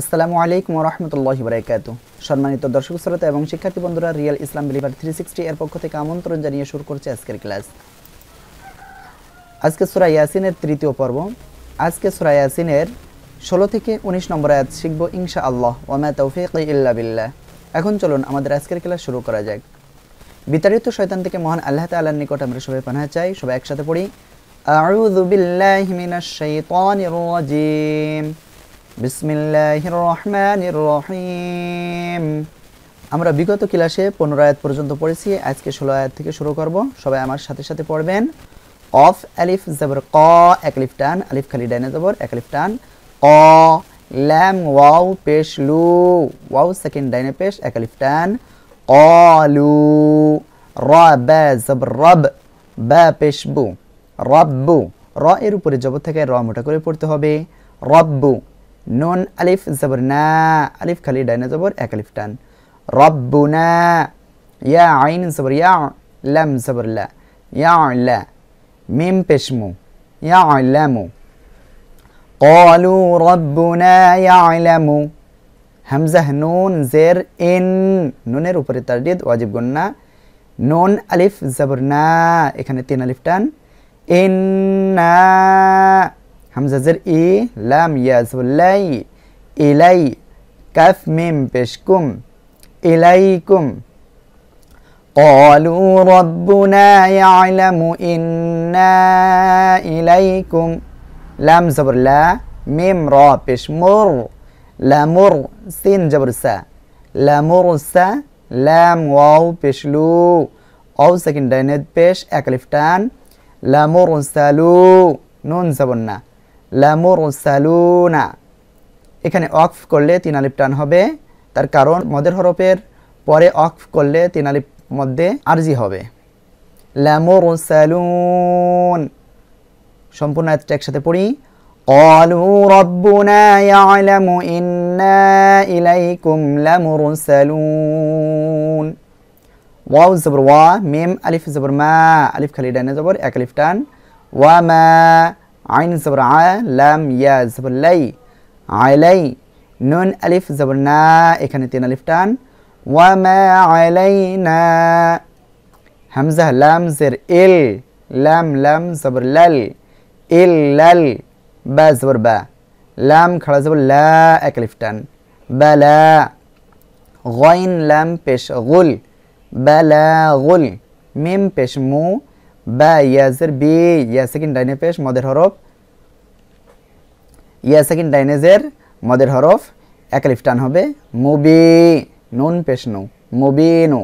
আসসালামু আলাইকুম রহমতুল্লাহ বারাকাত সম্মানিত দর্শক শ্রোতা এবং শিক্ষার্থী বন্ধুরা real Islam believer three sixty এর পক্ষ থেকে আমন্ত্রণ জানিয়ে শুরু করছে আজকের ক্লাস আজকে সুরা ইয়াসিনের তৃতীয় পর্ব আজকে সুরা ইয়াসিনের ষোলো থেকে উনিশ নম্বর আয়াত শিখব ইংশা আল্লাহ ওমা তৌফিক ইল্লা বিল্লাহ এখন চলুন আমাদের আজকের ক্লাস শুরু করা যাক বিতাড়িত শৈতান থেকে মহান আল্লাহ তাল্লার নিকট আমরা সবাই পানা চাই সবাই একসাথে পড়ি আউযু বিল্লাহি মিনাশ শাইতানির রাজিম بسم الله الرحمن الرحيم আমরা বিগত ক্লাসে পনেরো আয়াত পর্যন্ত পড়েছি আজকে ষোলো আয়াত থেকে শুরু করব সবাই আমার সাথে সাথে পড়বেন অফ আলিফ জবর ক এক আলিফ টান আলিফ খালি ডানে জবর এক আলিফ টান ক ল্যাম ওয়াও পেশ লু ওয়াও সেকেন্ড ডাইনে পেশ এক আলিফ টান অলু র ব্যা জবর রব ব্যা পেশ বু রব্বু র এর উপরে জবর থেকে র মোটা করে পড়তে হবে রব্বু নন আলিফ জবর না আলিফ খালি ডাইনে জবর এক আলিফ টান রব্বুনা ইয়া আইন জবর ইয়া লাম জবর লা ইয়া লা মিম পেশমু ইয়া লামু কলু রব্বুনা ইয়া লামু হামজাহ নুন জের ইন নুনের উপরে তারডিদ ওয়াজিব গন্না নুন আলিফ জবর না এখানে তিন আলিফ টান ইন্না হামজা জের ই লাম ইয়াস লাই ইলাই কাফ মিম পেশকুম ইলাইকুম قالوا ربنا يعلم إنا إليكم لام زبر لا ميم را بش مر لامر سين جبر سا لامر سا لام واو بش لو أو سكن دينت بش أكلفتان لامر سالو নুন সাবন্না ল্যামোর সালুনা এখানে অক্ফ করলে তিন আলিফ টান হবে তার কারণ মদের হরফের পরে অক্ফ করলে তিন আলিফ মধ্যে আরজি হবে ল্যামোর সালুন সম্পূর্ণ আয়াতটা একসাথে পড়ি قالوا ربنا يعلم إنا إليكم لمرسلون ওয়াও জবর ওয়া মিম আলিফ জবর মা আলিফ খালি ডানে জবর এক আলিফ টান ওয়া মা عين زبر ع لام يا زبر لي علي نون ألف زبرنا إكانة تين ألف تان وما علينا همزة لام زر إل لام لام زبر لل إل لل با زبر با لام خلا زبر لا أكلف تان بلا غين لام پش غل بلا غل ميم پش مو বা ইয়াজের বি ইয়াসেকিন ডাইনে পেশ মদের হরফ সেকেন্ড ডাইনেজের মদের হরফ এক লিফটান হবে মুবি নুন পেশ নু মুবি নু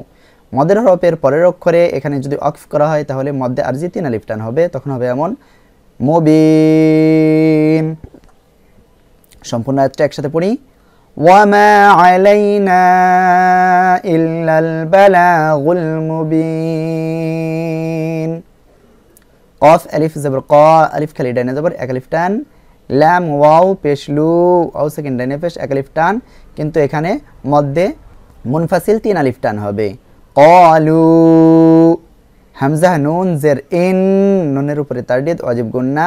মদের হরফের পরের অক্ষরে এখানে যদি অক্ফ করা হয় তাহলে মধ্যে আর তিন আলিফ লিফটান হবে তখন হবে এমন মুবি সম্পূর্ণ আয়াতটা একসাথে পড়ি ওয়ামা আলাইনা ইল্লাল বালাগুল মুবিন কফ এলিফ জবর ক আলিফ খালি ডাইনে জবর এক আলিফ টান ল্যাম ওয়াও পেশ লু ওয়াও সেকেন্ড ডাইনে পেশ এক আলিফ টান কিন্তু এখানে মধ্যে মুনফাসিল তিন আলিফ টান হবে কলু হামজা নুন জের ইন নুনের উপরে ডেদ অজিব গুন্না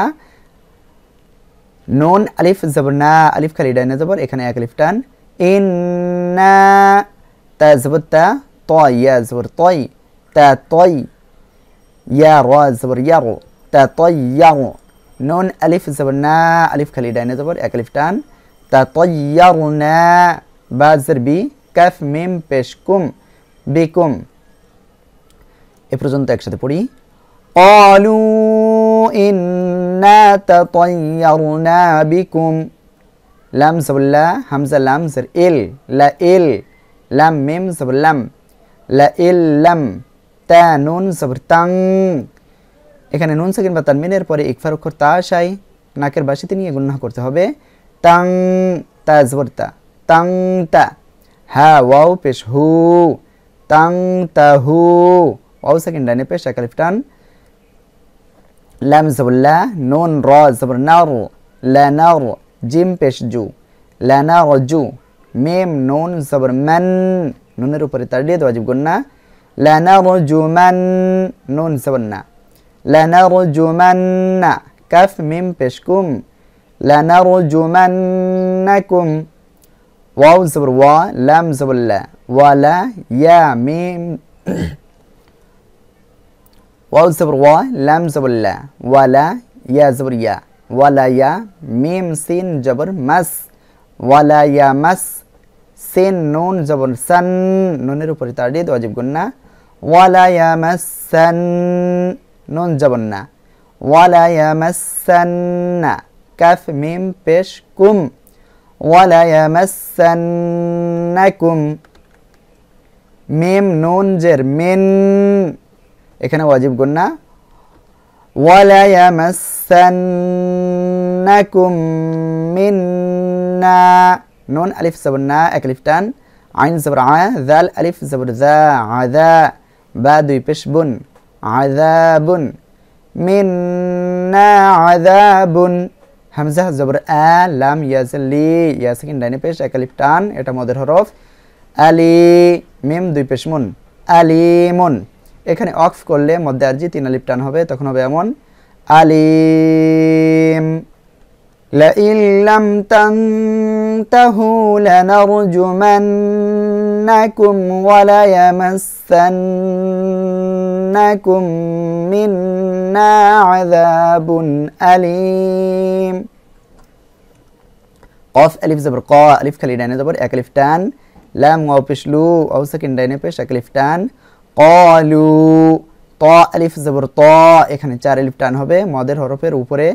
নুন আলিফ জবর না আলিফ খালি ডাইনে জবর এখানে এক আলিফ টান ইন না তা জবর তা তয় জবর তয় তা তয় يا را زبر يا رو تطير نون ألف زبرنا ألف كاليدين زبر ألف تان تطيرنا بازر بي كاف ميم بشكم بكم إبرزون تكشت بوري قالوا إنا تطيرنا بكم لام زبر لا همزة لام زر إل لا إل لام ميم زبر لام, لا إل لم তা নুন জবরতাং এখানে নুন সাকিন বা তানমিনের পরে ইকফার অক্ষর তা আসাই নাকের বাসিতে নিয়ে গুন্না করতে হবে তাং তা জবরতা তাং তা হ্যাঁ ওয়াও পেশ হু তাং তা হু ওয়াও সাকিন ডানে পেশ একালিফ টান লাম জবল্লা নুন র জবর নার লানার জিম পেশ জু লানা রজু মেম নুন জবর ম্যান নুনের উপরে তার দিয়ে দেওয়া জীব গুন্না লানারজুমান নুন সাবন্না লানারজুমান্না কাফ মিম পেশকুম লানারজুমান্নাকুম ওয়াও জবর ওয়া লাম জবর লা ওয়ালা ইয়া মিম ওয়াও জবর ওয়া লাম জবর লা ওয়ালা ইয়া জবর ইয়া ওয়ালা ইয়া মিম সিন জবর মাস ওয়ালা ইয়া মাস সিন নুন জবর সান নুনের উপরে তাড়িয়ে দেওয়া যাবে না ওয়ালায়ামাসান নুন যাবন না ওয়ালায়ামাসান্না কাফ মিম পেশ কুম ওয়ালায়ামাসান্নাকুম মিম নুন জের মিন এখানে ওয়াজিব গুন্না ওয়ালায়ামাসান্নাকুম মিন্না নুন আলিফ সাবুন্না এক আলিফ টান আইন সাবর আ জাল আলিফ সাবর জা আদা বা দুই পেশ বুন আদাবুন মিন্না আদাবুন হামজা জবর আ লাম ইয়াজ লি ইয়াসকিন ডাইনি পেশ একালিফ টান এটা মদের হরফ আলি মিম দুই পেশ মুন আলিমুন এখানে অক্স করলে মধ্যে আরজি তিন আলিফ টান হবে তখন হবে এমন আলিম لئن لم تنتهوا لنرجمنكم وليمسنكم منا عذاب أليم قاف ألف زبر قا ألف كالي داين زبر أكلف تان لام واو بيش لو أو سكن داين بيش أكلف تان قالوا طا ألف زبر طا এখানে চার এলিফ টান হবে মদের হরফের উপরে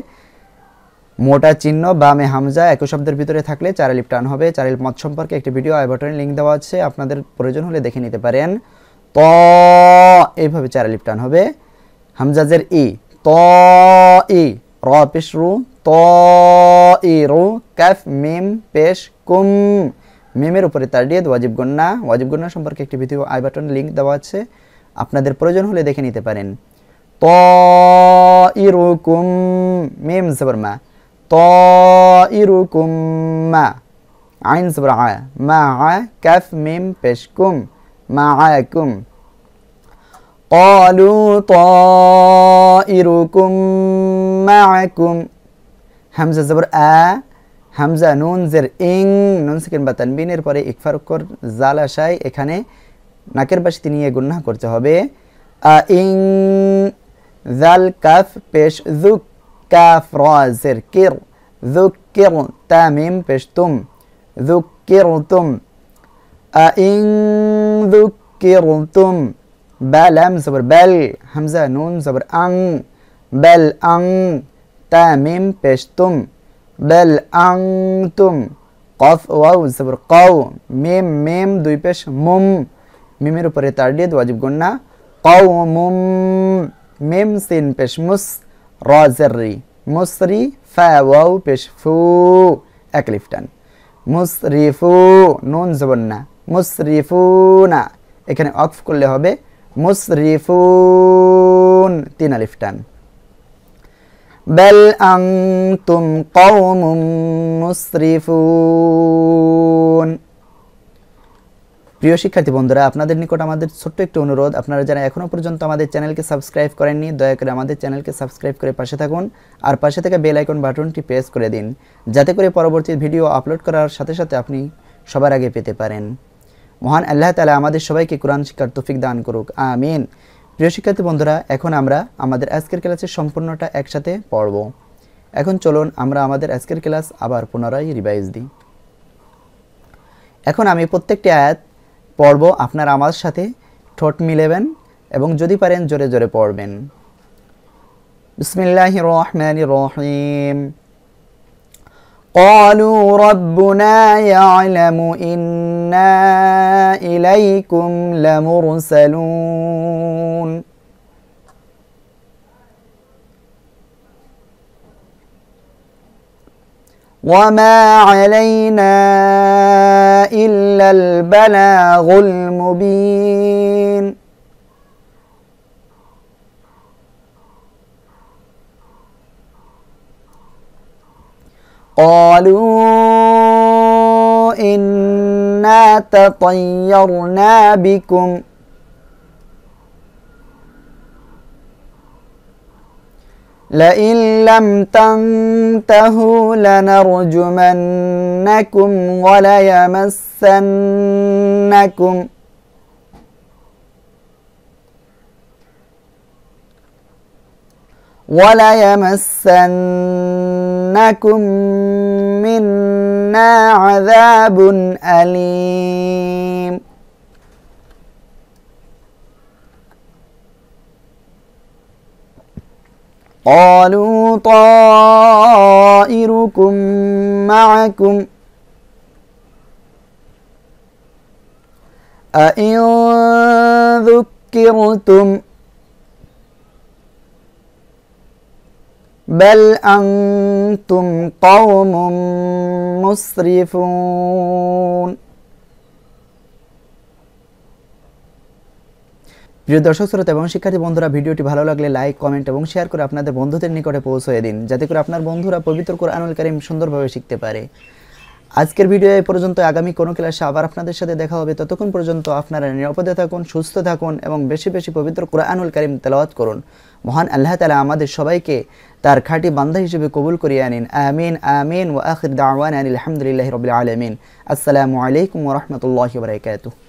মোটা চিহ্ন বামে হামজা একই শব্দের ভিতরে থাকলে চারালিপ টান হবে চারালিপ মত সম্পর্কে একটি ভিডিও আইবটনে লিঙ্ক দেওয়া আছে আপনাদের প্রয়োজন হলে দেখে নিতে পারেন ত এইভাবে চারালিপ টান হবে হামজাজের ই ত ই র পেশ রু ত ই রু ক্যাফ মিম পেশ কুম মিমের উপরে তার ডিয়ে ওয়াজিব গন্না ওয়াজিব গন্না সম্পর্কে একটি ভিডিও আইবাটন লিঙ্ক দেওয়া আছে আপনাদের প্রয়োজন হলে দেখে নিতে পারেন ত ই রু কুম মিম জবরমা طائركم ما عين صبر ع مع كف ميم بشكم معاكم قالوا طائركم معكم همزة زبر أ همزة نون زر إن نون سكن بتنبين এর পরে ইকফার কর জাল আশায় এখানে নাকের পাশে তিনি এ গুনাহ করতে হবে আ ইং জাল কাফ পেশ যুক كافرا زركر ذكر تاميم بشتم ذكرتم أئن ذكرتم بلم زبر بل همزة نون زبر أن بل أن تاميم بشتم بل أنتم قف واو زبر قو ميم ميم دوي بش مم ميمير উপরে তার দিয়ে ওয়াজিব গুণনা قوم ميم سين بش مس را মুসরি مسري فا واو پیش فو একলিফটান মুসরিফু নুন এখানে অফ করলে হবে মুসরিফু তিন আলিফটান আং তুম قوم মুসরিফু প্রিয় শিক্ষার্থী বন্ধুরা আপনাদের নিকট আমাদের ছোট্ট একটি অনুরোধ আপনারা যারা এখনও পর্যন্ত আমাদের চ্যানেলকে সাবস্ক্রাইব করেননি দয়া করে আমাদের চ্যানেলকে সাবস্ক্রাইব করে পাশে থাকুন আর পাশে থেকে বেল আইকন বাটনটি প্রেস করে দিন যাতে করে পরবর্তী ভিডিও আপলোড করার সাথে সাথে আপনি সবার আগে পেতে পারেন মহান আল্লাহ তালা আমাদের সবাইকে কোরআন শিক্ষার তৌফিক দান করুক আমিন প্রিয় শিক্ষার্থী বন্ধুরা এখন আমরা আমাদের আজকের ক্লাসের সম্পূর্ণটা একসাথে পড়ব এখন চলুন আমরা আমাদের আজকের ক্লাস আবার পুনরায় রিভাইজ দিই এখন আমি প্রত্যেকটি আয়াত পড়ব আপনার আমার সাথে ঠোঁট মিলেবেন এবং যদি পারেন জোরে জোরে পড়বেন বিসমিল্লাহ রহমান রহিম قالوا ربنا يعلم إنا إليكم لمرسلون وما علينا إلا البلاغ المبين قالوا إنا تطيرنا بكم ۖ لئن لم تنتهوا لنرجمنكم وليمسنكم وليمسنكم منا عذاب أليم قالوا طائركم معكم أئن ذكرتم بل أنتم قوم مسرفون প্রিয় দর্শক শ্রোতা এবং শিক্ষার্থী বন্ধুরা ভিডিওটি ভালো লাগলে লাইক কমেন্ট এবং শেয়ার করে আপনাদের বন্ধুদের নিকটে পৌঁছে দিন যাতে করে আপনার বন্ধুরা পবিত্র কোরআনুল কারিম সুন্দরভাবে শিখতে পারে আজকের ভিডিও এই পর্যন্ত আগামী কোনো ক্লাসে আবার আপনাদের সাথে দেখা হবে ততক্ষণ পর্যন্ত আপনারা নিরাপদে থাকুন সুস্থ থাকুন এবং বেশি বেশি পবিত্র কোরআনুল কারিম তেলাওয়াত করুন মহান আল্লাহ তালা আমাদের সবাইকে তার খাঁটি বান্ধা হিসেবে কবুল করিয়ে আনিন আমিন আমিন ও আখির দাওয়ান আনিল আলহামদুলিল্লাহ রবিল আলমিন আসসালামু আলাইকুম রহমতুল্লাহ বারকাত